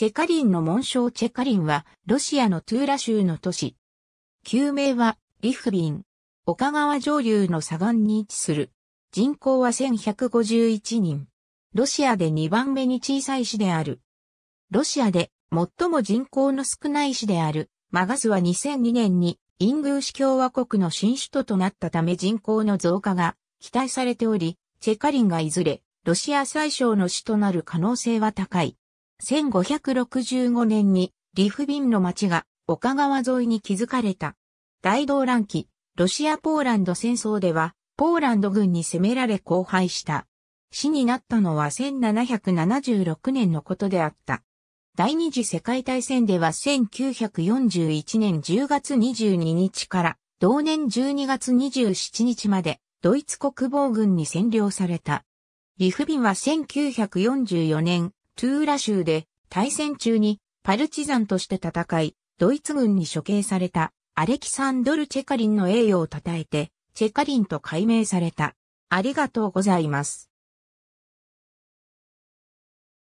チェカリンの紋章チェカリンは、ロシアのトゥーラ州の都市。旧名は、リフビン。岡川上流の左岸に位置する。人口は1151人。ロシアで2番目に小さい市である。ロシアで最も人口の少ない市である、マガスは2002年にイングーシ共和国の新首都となったため人口の増加が期待されており、チェカリンがいずれロシア最小の市となる可能性は高い。1565年にリフビンの町が岡川沿いに築かれた。大動乱期、ロシア・ポーランド戦争では、ポーランド軍に攻められ荒廃した。死になったのは1776年のことであった。第二次世界大戦では1941年10月22日から同年12月27日までドイツ国防軍に占領された。リフビンは1944年トゥーラ州で対戦中にパルチザンとして戦い、ドイツ軍に処刑されたアレキサンドル・チェカリンの栄誉を称えて、チェカリンと改名された。ありがとうございます。